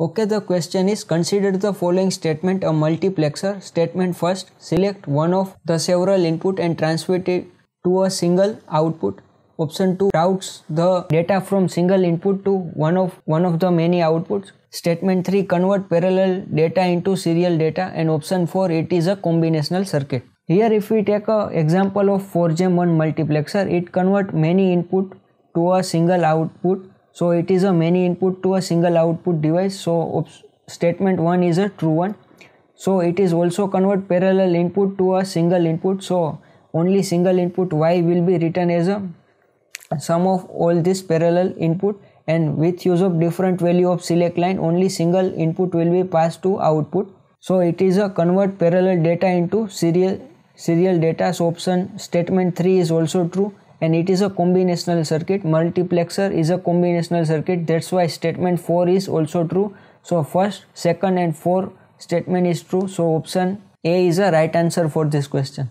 Okay, the question is consider the following statement a multiplexer. Statement first, select one of the several input and transmit it to a single output. Option 2 routes the data from single input to one of one of the many outputs. Statement 3 convert parallel data into serial data and option 4 it is a combinational circuit. Here if we take a example of 4 gem 1 multiplexer it convert many input to a single output so it is a many input to a single output device. So statement 1 is a true one. So it is also convert parallel input to a single input. So only single input y will be written as a sum of all this parallel input and with use of different value of select line only single input will be passed to output. So it is a convert parallel data into serial serial data so option statement 3 is also true and it is a combinational circuit multiplexer is a combinational circuit that's why statement 4 is also true so first second and four statement is true so option a is a right answer for this question